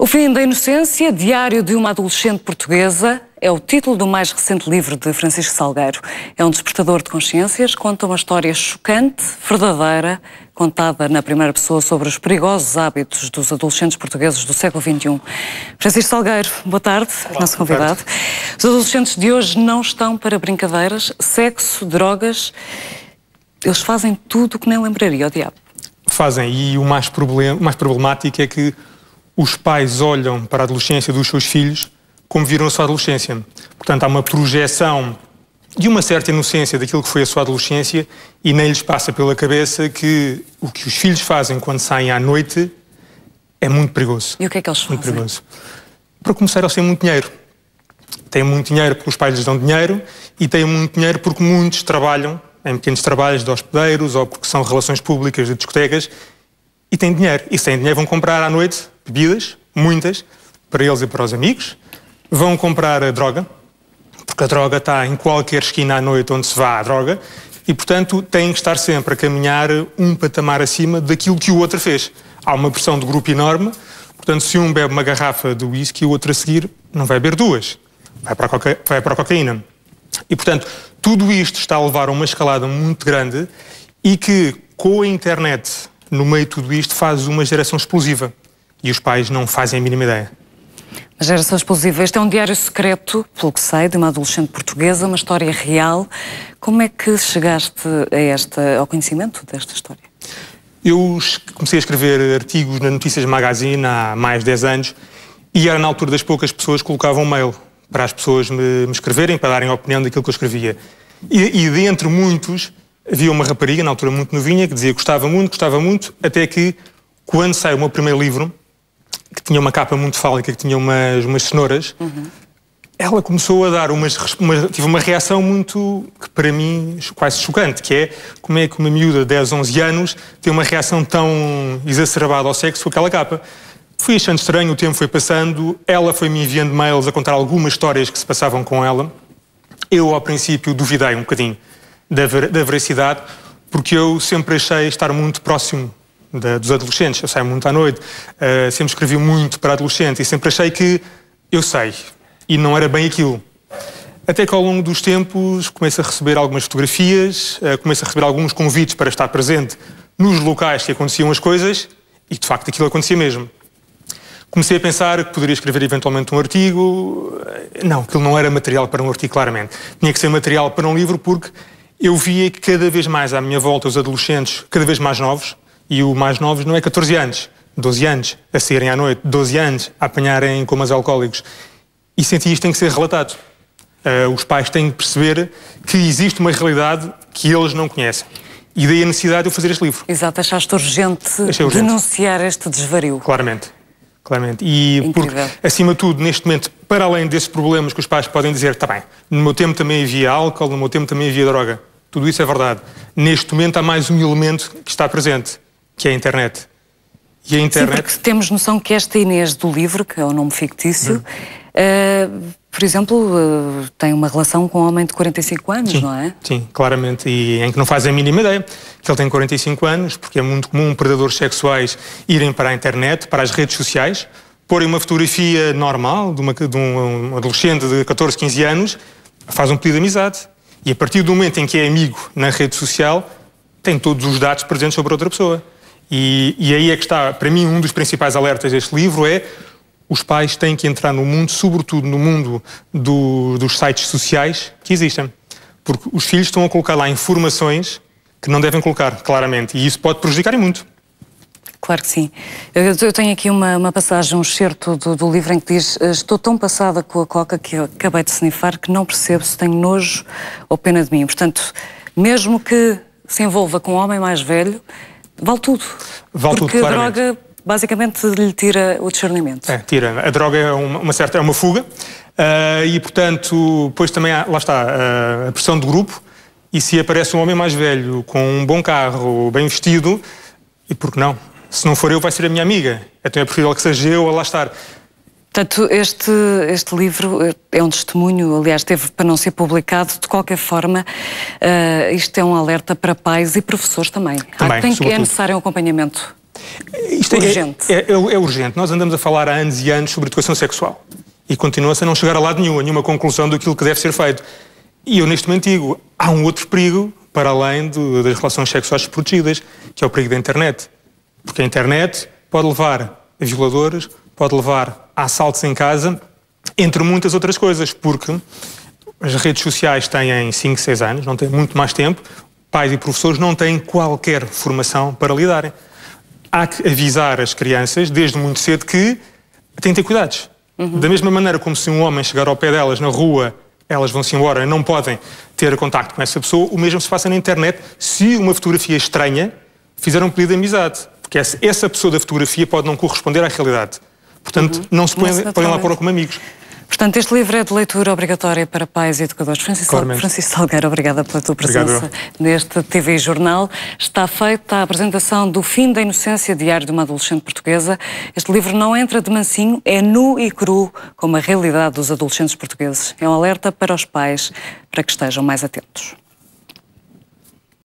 O Fim da Inocência, Diário de uma Adolescente Portuguesa, é o título do mais recente livro de Francisco Salgueiro. É um despertador de consciências, conta uma história chocante, verdadeira, contada na primeira pessoa sobre os perigosos hábitos dos adolescentes portugueses do século XXI. Francisco Salgueiro, boa tarde, Olá, nosso convidado. Os adolescentes de hoje não estão para brincadeiras, sexo, drogas. Eles fazem tudo o que nem lembraria, o diabo. Fazem, e o mais, problem... o mais problemático é que os pais olham para a adolescência dos seus filhos como viram a sua adolescência. Portanto, há uma projeção de uma certa inocência daquilo que foi a sua adolescência e nem lhes passa pela cabeça que o que os filhos fazem quando saem à noite é muito perigoso. E o que é que eles muito fazem? Muito perigoso. Para começar, eles têm muito dinheiro. Têm muito dinheiro porque os pais lhes dão dinheiro e têm muito dinheiro porque muitos trabalham em pequenos trabalhos de hospedeiros ou porque são relações públicas de discotecas e têm dinheiro. E sem dinheiro vão comprar à noite bebidas, muitas, para eles e para os amigos. Vão comprar a droga, porque a droga está em qualquer esquina à noite onde se vá a droga, e portanto têm que estar sempre a caminhar um patamar acima daquilo que o outro fez. Há uma pressão de grupo enorme, portanto, se um bebe uma garrafa de whisky, o outro a seguir não vai beber duas, vai para a, coca... vai para a cocaína. E portanto, tudo isto está a levar a uma escalada muito grande e que, com a internet no meio de tudo isto, faz uma geração explosiva e os pais não fazem a mínima ideia. A geração Explosiva, este é um diário secreto, pelo que sei, de uma adolescente portuguesa, uma história real. Como é que chegaste a esta, ao conhecimento desta história? Eu comecei a escrever artigos na Notícias Magazine há mais de 10 anos e era na altura das poucas pessoas que colocavam mail para as pessoas me, me escreverem, para darem a opinião daquilo que eu escrevia. E, e dentre muitos, havia uma rapariga, na altura muito novinha, que dizia que gostava muito, gostava muito, até que, quando saiu o meu primeiro livro, tinha uma capa muito fálica, que tinha umas, umas cenouras. Uhum. Ela começou a dar umas. Uma, tive uma reação muito, que para mim, quase chocante, que é como é que uma miúda de 10, 11 anos tem uma reação tão exacerbada ao sexo com aquela capa. Fui achando estranho, o tempo foi passando, ela foi-me enviando mails a contar algumas histórias que se passavam com ela. Eu, ao princípio, duvidei um bocadinho da, ver, da veracidade, porque eu sempre achei estar muito próximo da, dos adolescentes, eu saio muito à noite, uh, sempre escrevi muito para adolescente e sempre achei que eu sei e não era bem aquilo. Até que ao longo dos tempos começo a receber algumas fotografias, uh, começo a receber alguns convites para estar presente nos locais que aconteciam as coisas e de facto aquilo acontecia mesmo. Comecei a pensar que poderia escrever eventualmente um artigo. Eh, não, aquilo não era material para um artigo, claramente. Tinha que ser material para um livro porque eu via que cada vez mais à minha volta os adolescentes, cada vez mais novos, e o mais novos não é 14 anos, 12 anos, a saírem à noite, 12 anos, a apanharem comas alcoólicos. E senti isto tem que ser relatado. Uh, os pais têm que perceber que existe uma realidade que eles não conhecem. E daí a necessidade de eu fazer este livro. Exato, achaste urgente, urgente. denunciar este desvario. Claramente. Claramente. E porque, acima de tudo, neste momento, para além desses problemas que os pais podem dizer, está bem, no meu tempo também havia álcool, no meu tempo também havia droga. Tudo isso é verdade. Neste momento há mais um elemento que está presente, que é a internet. E a internet... Sim, porque temos noção que esta Inês do livro, que é o nome fictício, hum. uh, por exemplo, uh, tem uma relação com um homem de 45 anos, sim, não é? Sim, claramente, e em que não fazem a mínima ideia que ele tem 45 anos, porque é muito comum predadores sexuais irem para a internet, para as redes sociais, porem uma fotografia normal de, uma, de um adolescente de 14, 15 anos, faz um pedido de amizade. E a partir do momento em que é amigo na rede social, tem todos os dados presentes sobre outra pessoa. E, e aí é que está, para mim, um dos principais alertas deste livro é os pais têm que entrar no mundo, sobretudo no mundo do, dos sites sociais que existem. Porque os filhos estão a colocar lá informações que não devem colocar, claramente. E isso pode prejudicar e muito. Claro que sim. Eu, eu tenho aqui uma, uma, passagem, um excerto do, do, livro em que diz: eh, Estou tão passada com a coca que acabei de snifar que não percebo se tenho nojo ou pena de mim. Portanto, mesmo que se envolva com um homem mais velho, vale tudo. Vale porque tudo, a droga basicamente lhe tira o discernimento. É, tira. A droga é uma, uma certa, é uma fuga uh, e, portanto, depois também há, lá está, uh, a pressão do grupo e se aparece um homem mais velho com um bom carro, bem vestido, e por que não? Se não for eu, vai ser a minha amiga. Então é preferível que seja eu a lá estar. Portanto, este, este livro eh, é um testemunho, aliás, teve para não ser publicado. De qualquer forma, uh, isto é um alerta para pais e professores também. também tem, é necessário um acompanhamento. Isto é, é, urgente. É, é, é urgente. Nós andamos a falar há anos e anos sobre educação sexual e continua-se a não chegar a lado nenhum, a nenhuma conclusão daquilo que deve ser feito. E eu neste momento digo, há um outro perigo para além do, das relações sexuais protegidas, que é o perigo da internet. Porque a internet pode levar a violadores, pode levar há assaltos em casa, entre muitas outras coisas, porque as redes sociais têm 5, 6 anos, não têm muito mais tempo, pais e professores não têm qualquer formação para lidarem. Há que avisar as crianças, desde muito cedo, que têm que ter cuidados. Uhum. Da mesma maneira como se um homem chegar ao pé delas na rua, elas vão-se embora e não podem ter contacto com essa pessoa, o mesmo se passa na internet se uma fotografia estranha fizer um pedido de amizade. Porque essa pessoa da fotografia pode não corresponder à realidade. Portanto, uhum. não se põem, lá para como amigos. Portanto, este livro é de leitura obrigatória para pais e educadores. Francisco, Francisco Salgueiro, obrigada pela tua presença Obrigado. neste TV Jornal. Está feita a apresentação do Fim da Inocência, Diário de uma Adolescente Portuguesa. Este livro não entra de mansinho, é nu e cru, como a realidade dos adolescentes portugueses. É um alerta para os pais, para que estejam mais atentos.